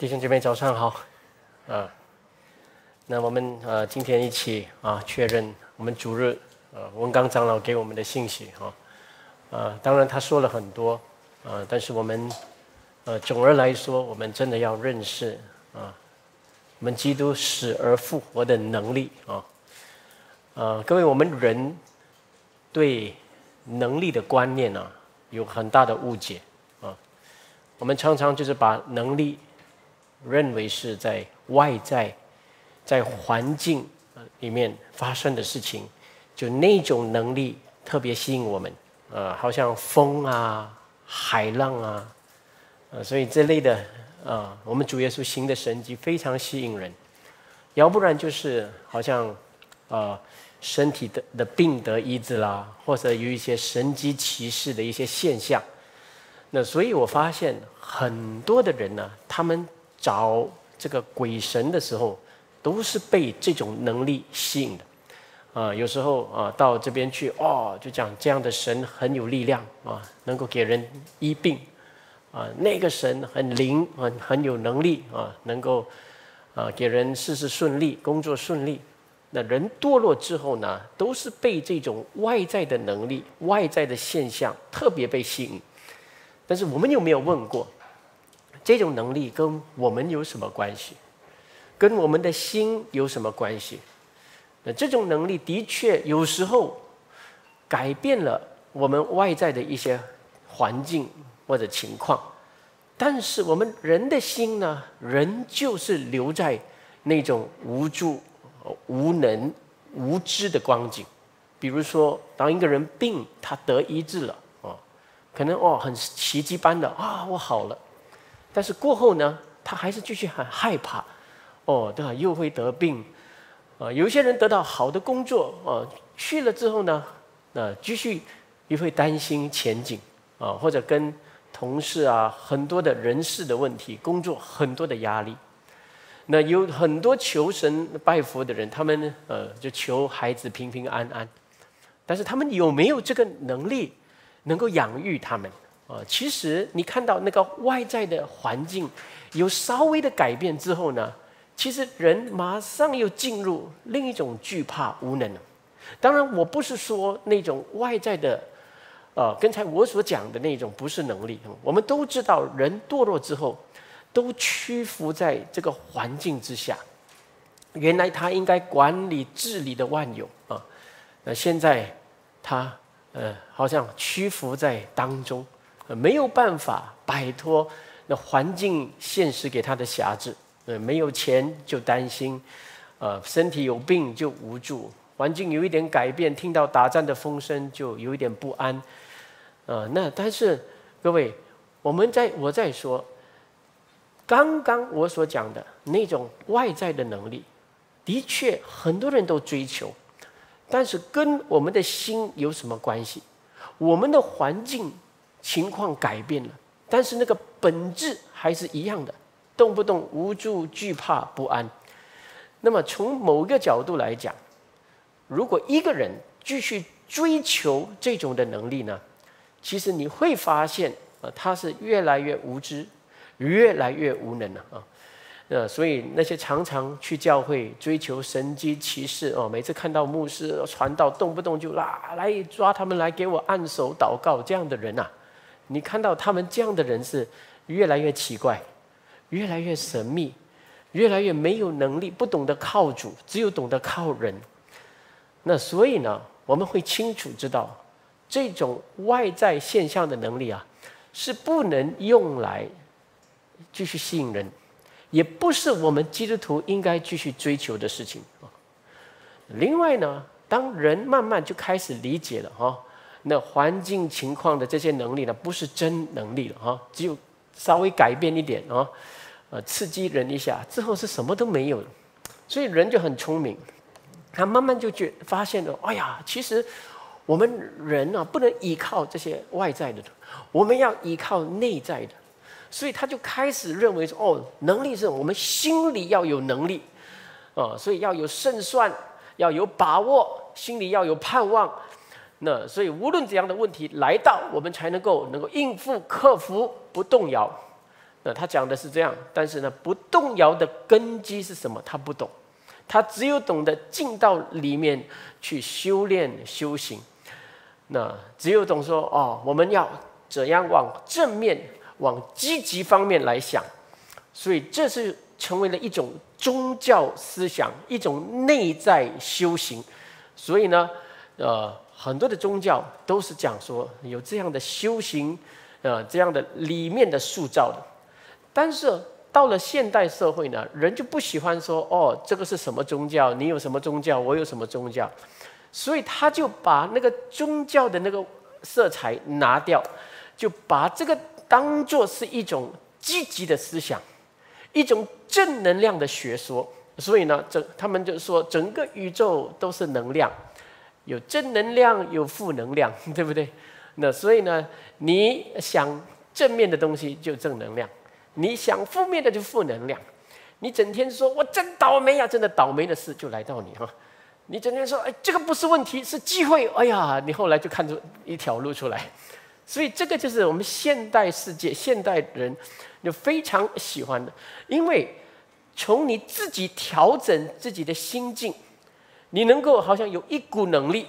弟兄姐妹，早上好。啊，那我们呃今天一起啊确认我们主日呃文刚长老给我们的信息啊，啊，当然他说了很多啊，但是我们呃总而来说，我们真的要认识啊我们基督死而复活的能力啊。呃，各位，我们人对能力的观念呢有很大的误解啊。我们常常就是把能力。认为是在外在，在环境里面发生的事情，就那种能力特别吸引我们，呃，好像风啊、海浪啊，呃，所以这类的啊，我们主耶稣行的神迹非常吸引人，要不然就是好像呃身体的的病得医治啦，或者有一些神机骑士的一些现象。那所以我发现很多的人呢，他们。找这个鬼神的时候，都是被这种能力吸引的，啊，有时候啊，到这边去，哦，就讲这样的神很有力量啊，能够给人医病，啊，那个神很灵，很很有能力啊，能够啊，给人事事顺利，工作顺利。那人堕落之后呢，都是被这种外在的能力、外在的现象特别被吸引。但是我们有没有问过？这种能力跟我们有什么关系？跟我们的心有什么关系？那这种能力的确有时候改变了我们外在的一些环境或者情况，但是我们人的心呢，仍旧是留在那种无助、无能、无知的光景。比如说，当一个人病，他得医治了啊，可能哦，很奇迹般的啊，我好了。但是过后呢，他还是继续很害怕，哦，对吧？又会得病，啊，有些人得到好的工作，啊，去了之后呢，那继续也会担心前景，啊，或者跟同事啊很多的人事的问题，工作很多的压力。那有很多求神拜佛的人，他们呃就求孩子平平安安，但是他们有没有这个能力能够养育他们？啊，其实你看到那个外在的环境有稍微的改变之后呢，其实人马上又进入另一种惧怕无能。当然，我不是说那种外在的，呃，刚才我所讲的那种不是能力。我们都知道，人堕落之后，都屈服在这个环境之下。原来他应该管理治理的万有啊，那现在他呃，好像屈服在当中。没有办法摆脱那环境现实给他的辖制。呃，没有钱就担心，呃，身体有病就无助，环境有一点改变，听到打仗的风声就有一点不安。呃，那但是各位，我们在我在说，刚刚我所讲的那种外在的能力，的确很多人都追求，但是跟我们的心有什么关系？我们的环境。情况改变了，但是那个本质还是一样的，动不动无助、惧怕、不安。那么从某个角度来讲，如果一个人继续追求这种的能力呢，其实你会发现呃，他是越来越无知，越来越无能了啊。呃，所以那些常常去教会追求神机骑士哦，每次看到牧师、传道动不动就啦来抓他们来给我按手祷告这样的人呐。你看到他们这样的人是越来越奇怪，越来越神秘，越来越没有能力，不懂得靠主，只有懂得靠人。那所以呢，我们会清楚知道，这种外在现象的能力啊，是不能用来继续吸引人，也不是我们基督徒应该继续追求的事情啊。另外呢，当人慢慢就开始理解了哈。那环境情况的这些能力呢，不是真能力了哈。只有稍微改变一点哦，呃，刺激人一下之后是什么都没有了，所以人就很聪明，他慢慢就觉发现了，哎呀，其实我们人啊不能依靠这些外在的，我们要依靠内在的，所以他就开始认为说，哦，能力是我们心里要有能力，啊，所以要有胜算，要有把握，心里要有盼望。那所以，无论怎样的问题来到，我们才能够能够应付克服，不动摇。那他讲的是这样，但是呢，不动摇的根基是什么？他不懂，他只有懂得进到里面去修炼修行。那只有懂说哦，我们要怎样往正面、往积极方面来想？所以这是成为了一种宗教思想，一种内在修行。所以呢？呃，很多的宗教都是讲说有这样的修行，呃，这样的理念的塑造的。但是到了现代社会呢，人就不喜欢说哦，这个是什么宗教，你有什么宗教，我有什么宗教，所以他就把那个宗教的那个色彩拿掉，就把这个当做是一种积极的思想，一种正能量的学说。所以呢，整他们就说整个宇宙都是能量。有正能量，有负能量，对不对？那所以呢，你想正面的东西就正能量，你想负面的就负能量。你整天说我真倒霉呀，真的倒霉的事就来到你哈。你整天说哎，这个不是问题是机会，哎呀，你后来就看出一条路出来。所以这个就是我们现代世界现代人就非常喜欢的，因为从你自己调整自己的心境。你能够好像有一股能力，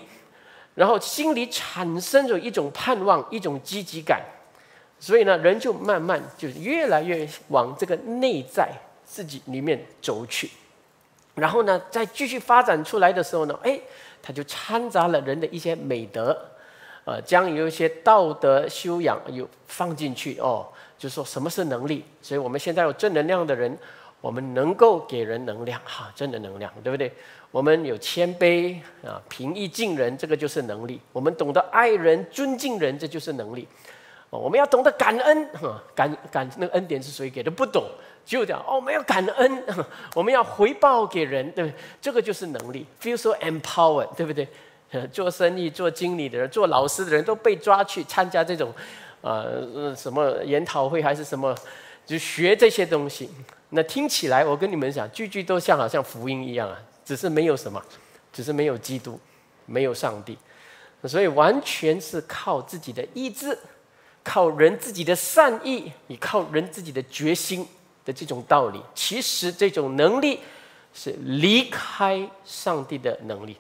然后心里产生着一种盼望，一种积极感，所以呢，人就慢慢就是越来越往这个内在自己里面走去，然后呢，再继续发展出来的时候呢，哎，他就掺杂了人的一些美德，呃，将有一些道德修养又放进去哦，就是说什么是能力？所以我们现在有正能量的人，我们能够给人能量哈，真的能量，对不对？我们有谦卑啊，平易近人，这个就是能力。我们懂得爱人、尊敬人，这就是能力。我们要懂得感恩，哈，感感那个恩典是谁给的？不懂，就这样。哦，我们要感恩，我们要回报给人，对不对？这个就是能力。Feel so empowered，对不对？做生意、做经理的人、做老师的人都被抓去参加这种，呃，什么研讨会还是什么，就学这些东西。那听起来，我跟你们讲，句句都像好像福音一样啊。只是没有什么，只是没有基督，没有上帝，所以完全是靠自己的意志，靠人自己的善意，你靠人自己的决心的这种道理。其实这种能力是离开上帝的能力，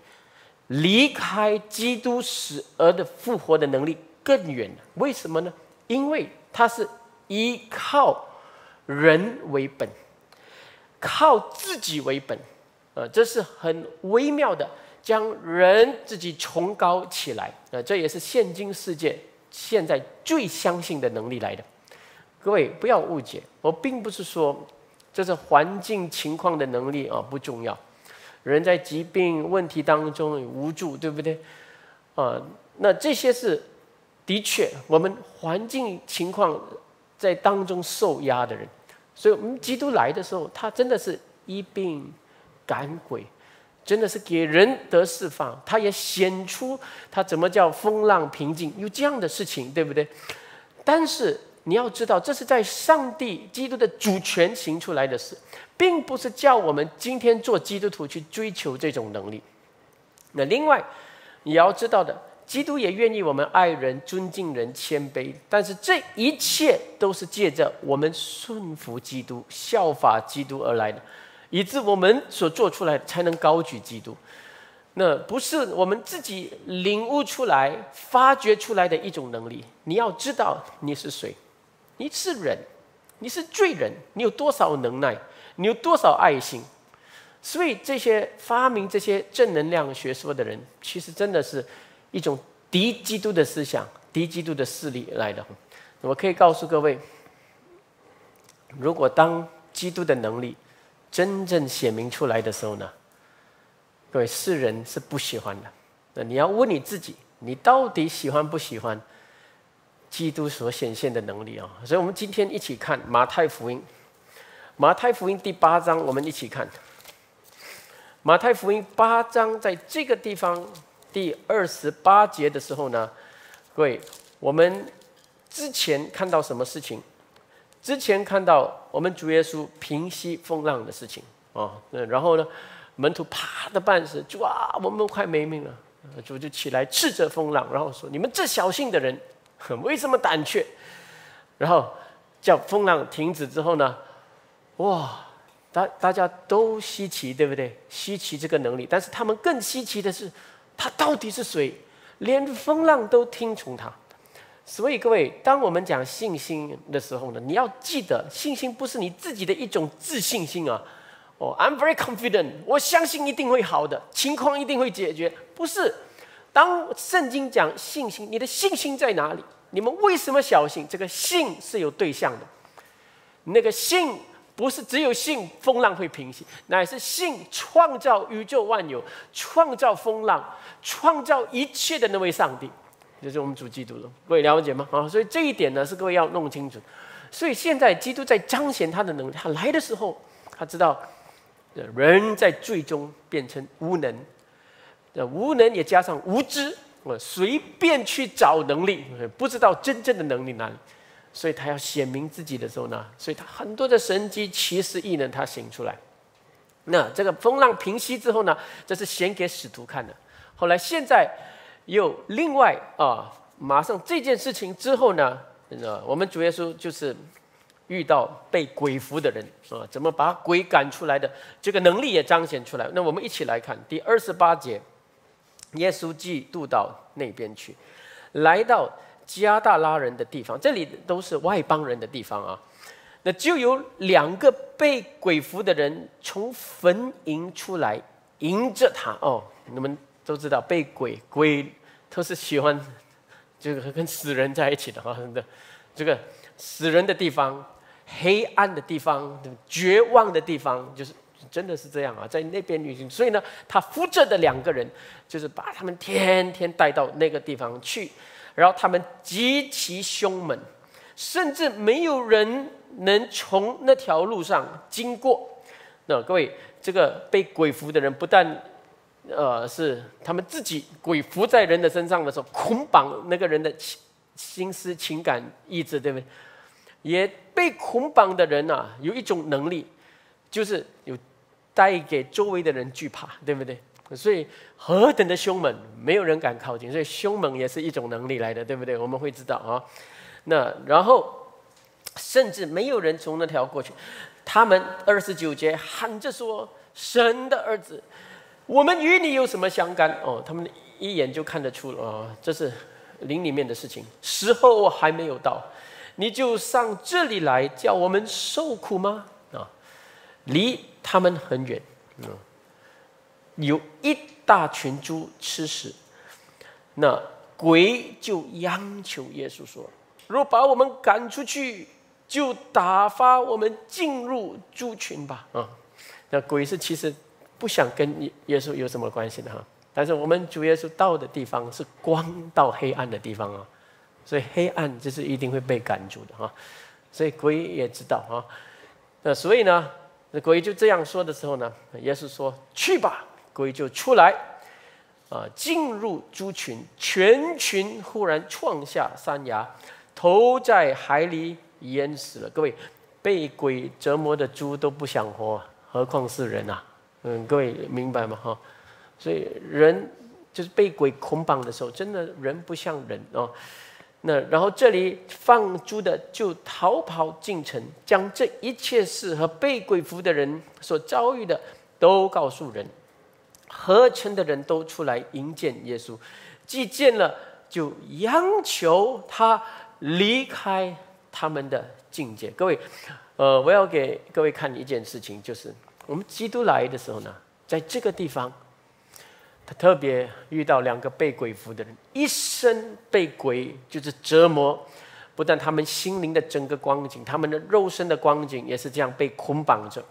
离开基督死而的复活的能力更远。为什么呢？因为它是依靠人为本，靠自己为本。呃，这是很微妙的，将人自己崇高起来。呃，这也是现今世界现在最相信的能力来的。各位不要误解，我并不是说这是环境情况的能力啊，不重要。人在疾病问题当中无助，对不对？啊，那这些是的确我们环境情况在当中受压的人，所以我们基督来的时候，他真的是一病。赶鬼，真的是给人得释放。他也显出他怎么叫风浪平静，有这样的事情，对不对？但是你要知道，这是在上帝基督的主权行出来的事，并不是叫我们今天做基督徒去追求这种能力。那另外，你要知道的，基督也愿意我们爱人、尊敬人、谦卑，但是这一切都是借着我们顺服基督、效法基督而来的。以致我们所做出来才能高举基督，那不是我们自己领悟出来、发掘出来的一种能力。你要知道你是谁，你是人，你是罪人，你有多少能耐，你有多少爱心。所以这些发明这些正能量学说的人，其实真的是一种敌基督的思想、敌基督的势力来的。我可以告诉各位，如果当基督的能力。真正显明出来的时候呢，各位世人是不喜欢的。那你要问你自己，你到底喜欢不喜欢基督所显现的能力啊？所以，我们今天一起看马太福音，马太福音第八章，我们一起看马太福音八章，在这个地方第二十八节的时候呢，各位，我们之前看到什么事情？之前看到我们主耶稣平息风浪的事情，啊，嗯，然后呢，门徒啪的半死，就啊，我们快没命了。主就起来斥责风浪，然后说：“你们这小信的人，为什么胆怯？”然后叫风浪停止之后呢，哇，大大家都稀奇，对不对？稀奇这个能力，但是他们更稀奇的是，他到底是谁？连风浪都听从他。所以各位，当我们讲信心的时候呢，你要记得，信心不是你自己的一种自信心啊。哦，I'm very confident，我相信一定会好的，情况一定会解决，不是？当圣经讲信心，你的信心在哪里？你们为什么小心？这个信是有对象的，那个信不是只有信风浪会平息，乃是信创造宇宙万有、创造风浪、创造一切的那位上帝。就是我们主基督了，各位了解吗？啊，所以这一点呢，是各位要弄清楚。所以现在基督在彰显他的能力，他来的时候，他知道人在最终变成无能，这无能也加上无知，我随便去找能力，不知道真正的能力哪里，所以他要显明自己的时候呢，所以他很多的神迹奇事异能他显出来。那这个风浪平息之后呢，这是显给使徒看的。后来现在。又另外啊，马上这件事情之后呢，啊，我们主耶稣就是遇到被鬼服的人啊，怎么把鬼赶出来的这个能力也彰显出来？那我们一起来看第二十八节，耶稣基督到那边去，来到加大拉人的地方，这里都是外邦人的地方啊，那就有两个被鬼服的人从坟营出来迎着他哦，你们都知道被鬼鬼。都是喜欢，就是跟死人在一起的哈，真的，这个死人的地方、黑暗的地方、绝望的地方，就是真的是这样啊，在那边旅行。所以呢，他扶着的两个人，就是把他们天天带到那个地方去，然后他们极其凶猛，甚至没有人能从那条路上经过。那各位，这个被鬼服的人不但……呃，是他们自己鬼附在人的身上的时候，捆绑那个人的心思、情感、意志，对不对？也被捆绑的人啊，有一种能力，就是有带给周围的人惧怕，对不对？所以何等的凶猛，没有人敢靠近，所以凶猛也是一种能力来的，对不对？我们会知道啊。那然后，甚至没有人从那条过去，他们二十九节喊着说：“神的儿子。”我们与你有什么相干？哦，他们一眼就看得出，哦，这是林里面的事情，时候还没有到，你就上这里来叫我们受苦吗？啊，离他们很远，嗯，有一大群猪吃食，那鬼就央求耶稣说：“若把我们赶出去，就打发我们进入猪群吧。”啊，那鬼是其实。不想跟耶稣有什么关系的哈，但是我们主耶稣到的地方是光到黑暗的地方啊，所以黑暗就是一定会被赶走的哈，所以鬼也知道哈，那所以呢，那鬼就这样说的时候呢，耶稣说去吧，鬼就出来，啊，进入猪群，全群忽然撞下山崖，头在海里淹死了。各位，被鬼折磨的猪都不想活，何况是人啊？嗯，各位明白吗？哈，所以人就是被鬼捆绑的时候，真的人不像人哦。那然后这里放猪的就逃跑进城，将这一切事和被鬼附的人所遭遇的都告诉人。合成的人都出来迎接耶稣，既见了，就央求他离开他们的境界。各位，呃，我要给各位看一件事情，就是。我们基督来的时候呢，在这个地方，他特别遇到两个被鬼附的人，一生被鬼就是折磨，不但他们心灵的整个光景，他们的肉身的光景也是这样被捆绑着。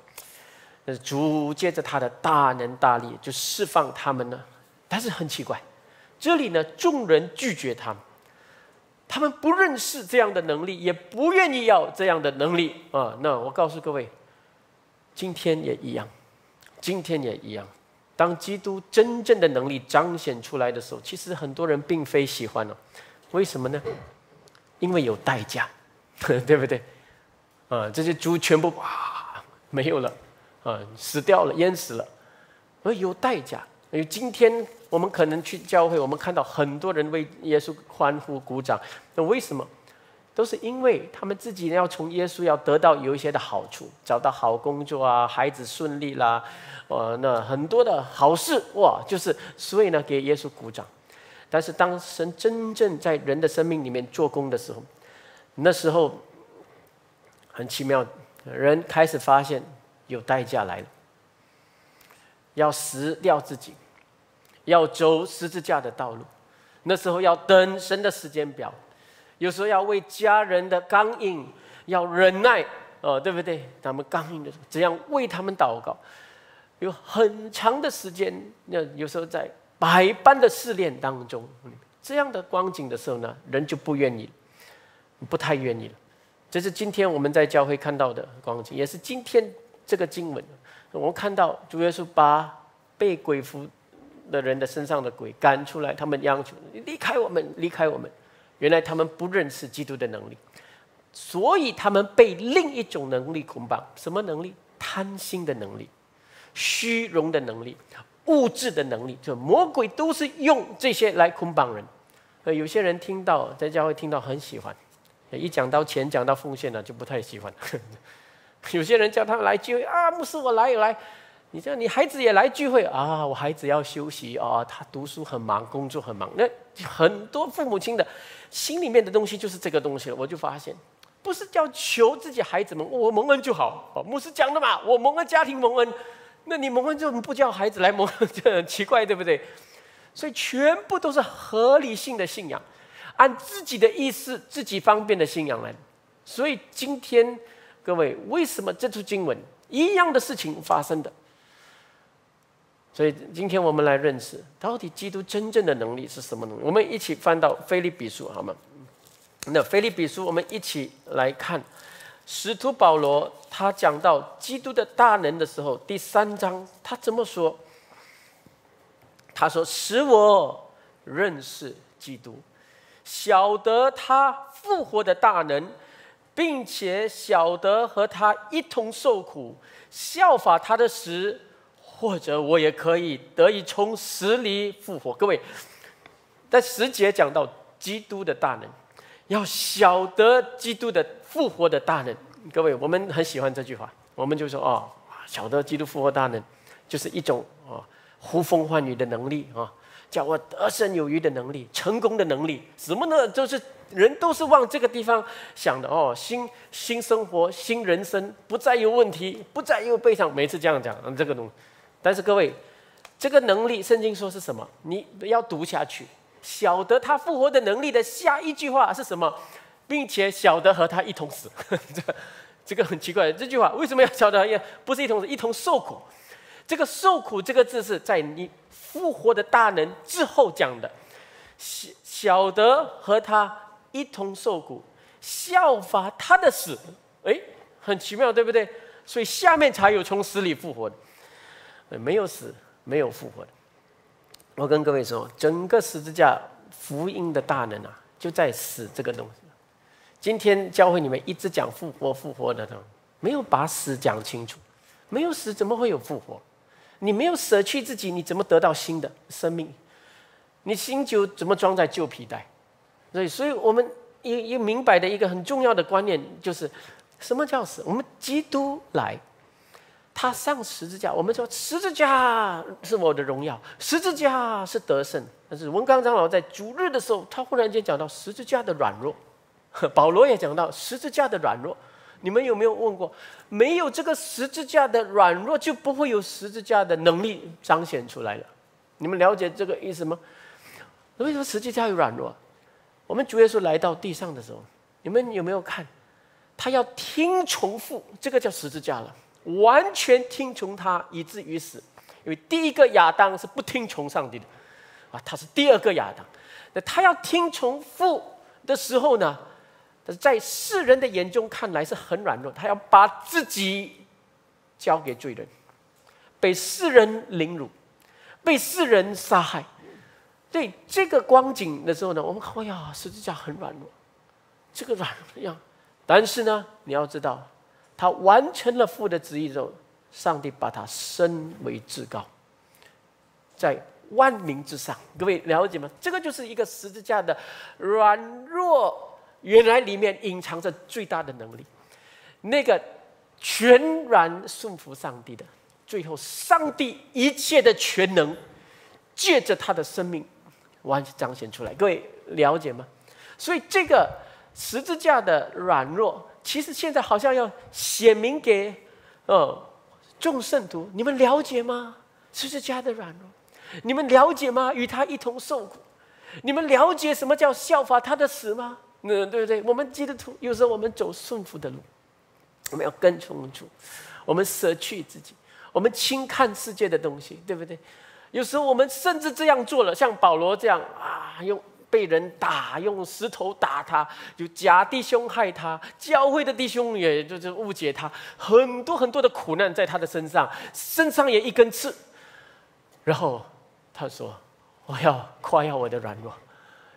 那主借着他的大能大力，就释放他们呢。但是很奇怪，这里呢众人拒绝他，他们不认识这样的能力，也不愿意要这样的能力啊。那我告诉各位。今天也一样，今天也一样。当基督真正的能力彰显出来的时候，其实很多人并非喜欢哦。为什么呢？因为有代价，对不对？啊，这些猪全部哇，没有了，啊，死掉了，淹死了，而有代价。因为今天我们可能去教会，我们看到很多人为耶稣欢呼鼓掌，那为什么？都是因为他们自己呢，要从耶稣要得到有一些的好处，找到好工作啊，孩子顺利啦，哦，那很多的好事哇，就是所以呢，给耶稣鼓掌。但是当神真正在人的生命里面做工的时候，那时候很奇妙，人开始发现有代价来了，要死掉自己，要走十字架的道路，那时候要等神的时间表。有时候要为家人的刚硬要忍耐哦，对不对？他们刚硬的时候，怎样为他们祷告？有很长的时间，那有时候在百般的试炼当中，这样的光景的时候呢，人就不愿意，不太愿意了。这是今天我们在教会看到的光景，也是今天这个经文，我们看到主耶稣把被鬼附的人的身上的鬼赶出来，他们央求你离开我们，离开我们。原来他们不认识基督的能力，所以他们被另一种能力捆绑。什么能力？贪心的能力，虚荣的能力，物质的能力。就魔鬼都是用这些来捆绑人。呃，有些人听到在教会听到很喜欢，一讲到钱，讲到奉献了就不太喜欢。有些人叫他来聚会啊，牧师我来一来。你这样，你孩子也来聚会啊？我孩子要休息啊，他读书很忙，工作很忙。那很多父母亲的心里面的东西就是这个东西了。我就发现，不是叫求自己孩子们，我蒙恩就好啊。牧师讲的嘛，我蒙恩家庭蒙恩，那你蒙恩就不叫孩子来蒙，恩，这很奇怪，对不对？所以全部都是合理性的信仰，按自己的意思、自己方便的信仰来。所以今天各位，为什么这出经文一样的事情发生的？所以今天我们来认识到底基督真正的能力是什么能力？我们一起翻到《菲利比书》好吗？那《菲利比书》我们一起来看，使徒保罗他讲到基督的大能的时候，第三章他怎么说？他说：“使我认识基督，晓得他复活的大能，并且晓得和他一同受苦，效法他的时。”或者我也可以得以从死里复活，各位。但十节讲到基督的大能，要晓得基督的复活的大能。各位，我们很喜欢这句话，我们就说哦，晓得基督复活大能，就是一种哦呼风唤雨的能力啊，叫我得胜有余的能力、成功的能力，什么呢？就是人都是往这个地方想的哦，新新生活、新人生，不再有问题，不再有悲伤。每次这样讲，这个东。但是各位，这个能力，圣经说是什么？你要读下去，晓得他复活的能力的下一句话是什么，并且晓得和他一同死。这 个这个很奇怪，这句话为什么要晓得？也不是一同死，一同受苦。这个受苦这个字是在你复活的大能之后讲的，晓得和他一同受苦，效法他的死。哎，很奇妙，对不对？所以下面才有从死里复活。没有死，没有复活的。我跟各位说，整个十字架福音的大能啊，就在死这个东西。今天教会你们一直讲复活、复活的呢，没有把死讲清楚。没有死，怎么会有复活？你没有舍去自己，你怎么得到新的生命？你新酒怎么装在旧皮带？所以，所以我们一一明白的一个很重要的观念就是，什么叫死？我们基督来。他上十字架，我们说十字架是我的荣耀，十字架是得胜。但是文刚长老在主日的时候，他忽然间讲到十字架的软弱，保罗也讲到十字架的软弱。你们有没有问过？没有这个十字架的软弱，就不会有十字架的能力彰显出来了。你们了解这个意思吗？为什么十字架有软弱？我们主耶稣来到地上的时候，你们有没有看？他要听从父，这个叫十字架了。完全听从他，以至于死。因为第一个亚当是不听从上帝的，啊，他是第二个亚当。那他要听从父的时候呢？他在世人的眼中看来是很软弱，他要把自己交给罪人，被世人凌辱，被世人杀害。对这个光景的时候呢，我们哎呀，十字架很软弱，这个软弱呀，样但是呢，你要知道。他完成了父的旨意之后，上帝把他升为至高，在万民之上。各位了解吗？这个就是一个十字架的软弱，原来里面隐藏着最大的能力。那个全然顺服上帝的，最后上帝一切的全能借着他的生命完全彰显出来。各位了解吗？所以这个十字架的软弱。其实现在好像要显明给，呃，众圣徒，你们了解吗？十字架的软弱？你们了解吗？与他一同受苦，你们了解什么叫效法他的死吗？那对不对？我们基督徒有时候我们走顺服的路，我们要跟从主，我们舍去自己，我们轻看世界的东西，对不对？有时候我们甚至这样做了，像保罗这样啊，用。被人打，用石头打他，有假弟兄害他，教会的弟兄也就是误解他，很多很多的苦难在他的身上，身上也一根刺。然后他说：“我要夸耀我的软弱，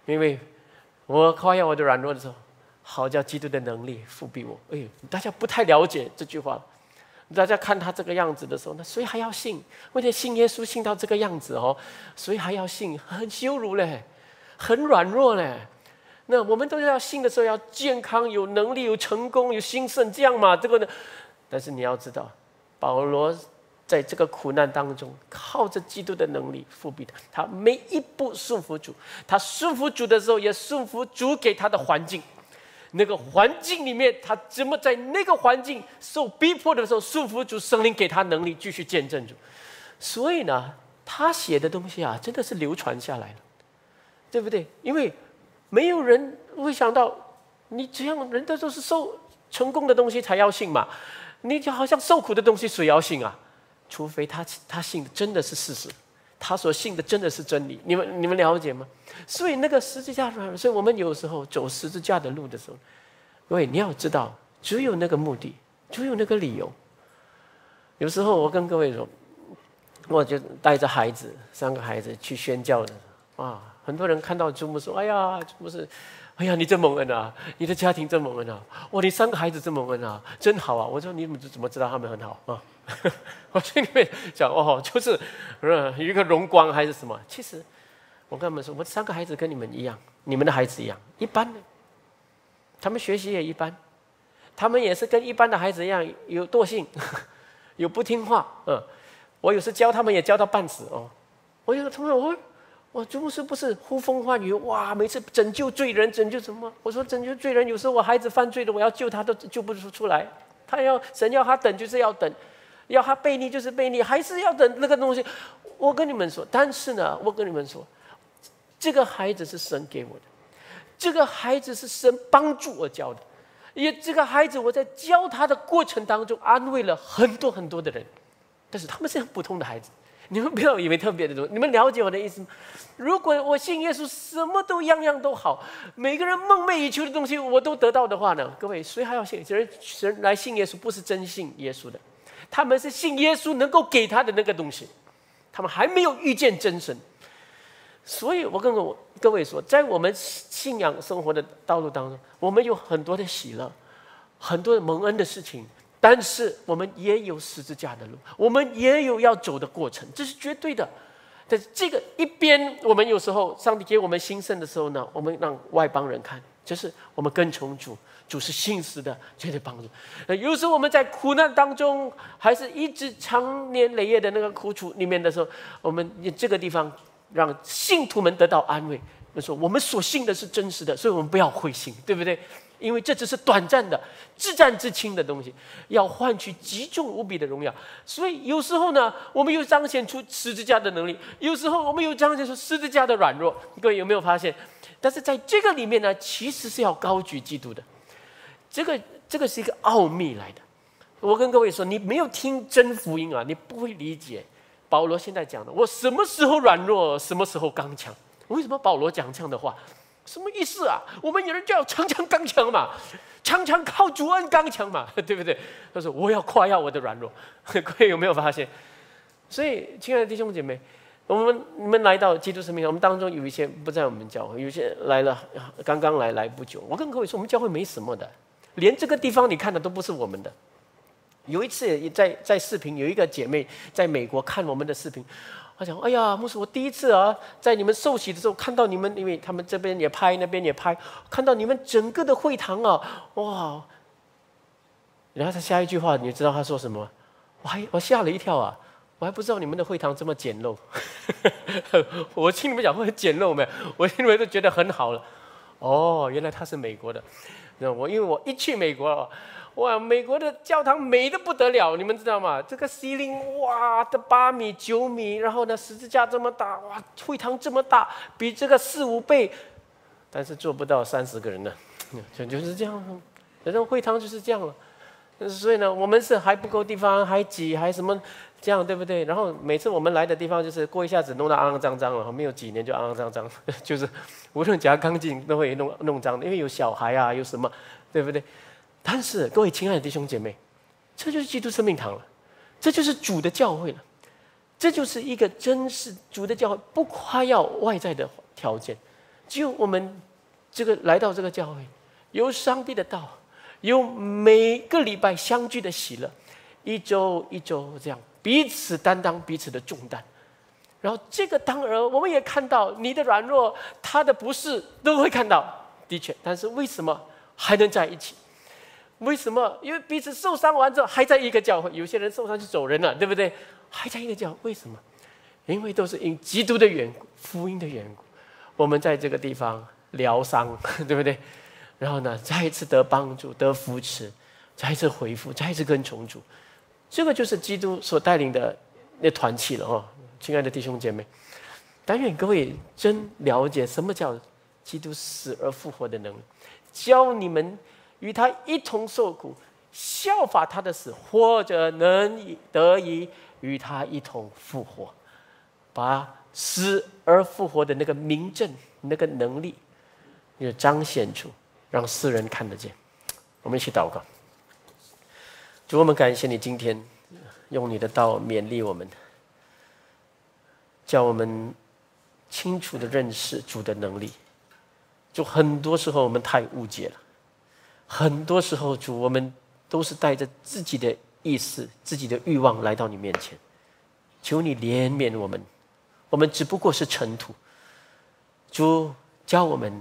因为我夸耀我的软弱的时候，好叫基督的能力复辟我。”哎，大家不太了解这句话。大家看他这个样子的时候，那谁还要信，为了信耶稣信到这个样子哦，谁还要信，很羞辱嘞。很软弱嘞，那我们都要信的时候要健康、有能力、有成功、有兴盛，这样嘛？这个呢？但是你要知道，保罗在这个苦难当中，靠着基督的能力复辟的。他每一步顺服主，他顺服主的时候也顺服主给他的环境。那个环境里面，他怎么在那个环境受逼迫的时候，顺服主，圣灵给他能力继续见证主。所以呢，他写的东西啊，真的是流传下来了。对不对？因为没有人会想到，你这样，人家都是受成功的东西才要信嘛。你就好像受苦的东西谁要信啊？除非他他信的真的是事实，他所信的真的是真理。你们你们了解吗？所以那个十字架，所以我们有时候走十字架的路的时候，各位你要知道，只有那个目的，只有那个理由。有时候我跟各位说，我就带着孩子三个孩子去宣教的啊。很多人看到祖母说：“哎呀，祖母是，哎呀，你这么恩啊，你的家庭这么恩啊，哇，你三个孩子这么恩啊，真好啊！”我说：“你怎么怎么知道他们很好啊？” 我心里面想：“哦，就是嗯，一个荣光还是什么？”其实我跟他们说：“我三个孩子跟你们一样，你们的孩子一样，一般。他们学习也一般，他们也是跟一般的孩子一样，有惰性，有不听话。嗯，我有时教他们也教到半死哦。我有个同学，我。”我主师不是呼风唤雨哇！每次拯救罪人，拯救什么？我说拯救罪人，有时候我孩子犯罪了，我要救他都救不出出来。他要神要他等就是要等，要他背逆就是背逆，还是要等那个东西。我跟你们说，但是呢，我跟你们说，这个孩子是神给我的，这个孩子是神帮助我教的，也这个孩子我在教他的过程当中安慰了很多很多的人，但是他们是很普通的孩子。你们不要以为特别的多，你们了解我的意思吗？如果我信耶稣，什么都样样都好，每个人梦寐以求的东西我都得到的话呢？各位，谁还要信？其实人来信耶稣不是真信耶稣的，他们是信耶稣能够给他的那个东西，他们还没有遇见真神。所以我跟我各位说，在我们信仰生活的道路当中，我们有很多的喜乐，很多的蒙恩的事情。但是我们也有十字架的路，我们也有要走的过程，这是绝对的。但是这个一边，我们有时候上帝给我们兴盛的时候呢，我们让外邦人看，就是我们跟从主，主是信实的绝对帮助。那有时我们在苦难当中，还是一直长年累月的那个苦楚里面的时候，我们这个地方让信徒们得到安慰，说我们所信的是真实的，所以我们不要灰心，对不对？因为这只是短暂的、自战自轻的东西，要换取极重无比的荣耀。所以有时候呢，我们又彰显出十字架的能力；有时候，我们又彰显出十字架的软弱。各位有没有发现？但是在这个里面呢，其实是要高举基督的。这个这个是一个奥秘来的。我跟各位说，你没有听真福音啊，你不会理解保罗现在讲的。我什么时候软弱，什么时候刚强？为什么保罗讲这样的话？什么意思啊？我们有人叫“强强刚强”嘛，“强强靠主恩刚强”嘛，对不对？他说：“我要夸耀我的软弱。”各位有没有发现？所以，亲爱的弟兄姐妹，我们你们来到基督生命，我们当中有一些不在我们教会，有些来了，刚刚来来不久。我跟各位说，我们教会没什么的，连这个地方你看的都不是我们的。有一次，在在视频，有一个姐妹在美国看我们的视频。他讲：“哎呀，牧师，我第一次啊，在你们受洗的时候看到你们，因为他们这边也拍，那边也拍，看到你们整个的会堂啊，哇！然后他下一句话，你知道他说什么吗？我还我吓了一跳啊，我还不知道你们的会堂这么简陋，我听你们讲会很简陋没？我听你们都觉得很好了。哦，原来他是美国的，那我因为我一去美国。”哇，美国的教堂美的不得了，你们知道吗？这个 ceiling 哇，这八米九米，然后呢，十字架这么大，哇，会堂这么大，比这个四五倍，但是做不到三十个人呢，就就是这样了。反正会堂就是这样了。所以呢，我们是还不够地方，还挤，还什么这样，对不对？然后每次我们来的地方，就是过一下子弄得肮肮脏脏了，没有几年就肮肮脏脏，就是无论夹钢筋都会弄弄脏的，因为有小孩啊，有什么，对不对？但是，各位亲爱的弟兄姐妹，这就是基督生命堂了，这就是主的教会了，这就是一个真实主的教会，不夸耀外在的条件。只有我们这个来到这个教会，有上帝的道，有每个礼拜相聚的喜乐，一周一周这样彼此担当彼此的重担。然后这个当然，我们也看到你的软弱，他的不是都会看到，的确。但是为什么还能在一起？为什么？因为彼此受伤完之后，还在一个教会。有些人受伤就走人了，对不对？还在一个教会，为什么？因为都是因基督的缘故、福音的缘故。我们在这个地方疗伤，对不对？然后呢，再一次得帮助、得扶持，再一次回复、再一次跟重组。这个就是基督所带领的那团契了哦，亲爱的弟兄姐妹。但愿各位真了解什么叫基督死而复活的能力，教你们。与他一同受苦，效法他的死，或者能得以与他一同复活，把死而复活的那个名证、那个能力，就彰显出，让世人看得见。我们一起祷告，主，我们感谢你今天用你的道勉励我们，叫我们清楚的认识主的能力。就很多时候我们太误解了。很多时候，主我们都是带着自己的意识、自己的欲望来到你面前，求你怜悯我们。我们只不过是尘土。主教我们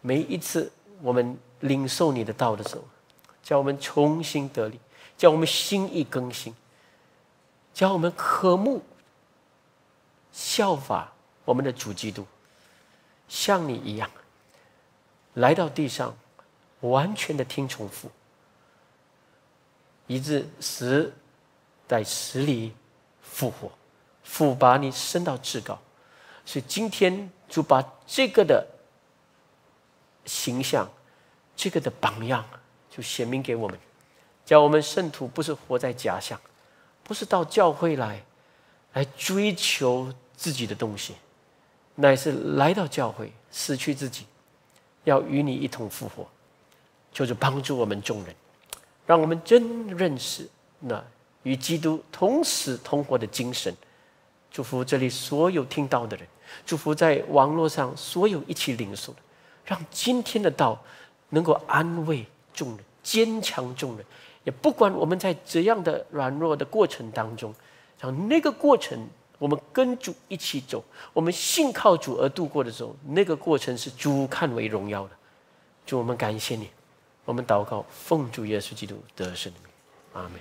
每一次我们领受你的道的时候，教我们重新得力，教我们心意更新，教我们渴慕效法我们的主基督，像你一样来到地上。完全的听从父，以致死，在死里复活，父把你升到至高。所以今天就把这个的形象，这个的榜样，就显明给我们，叫我们圣徒不是活在假象，不是到教会来来追求自己的东西，乃是来到教会失去自己，要与你一同复活。就是帮助我们众人，让我们真认识那与基督同死同活的精神。祝福这里所有听到的人，祝福在网络上所有一起领受的，让今天的道能够安慰众人、坚强众人。也不管我们在怎样的软弱的过程当中，让那个过程我们跟主一起走，我们信靠主而度过的时候，那个过程是主看为荣耀的。主，我们感谢你。我们祷告，奉主耶稣基督的胜，名，阿门。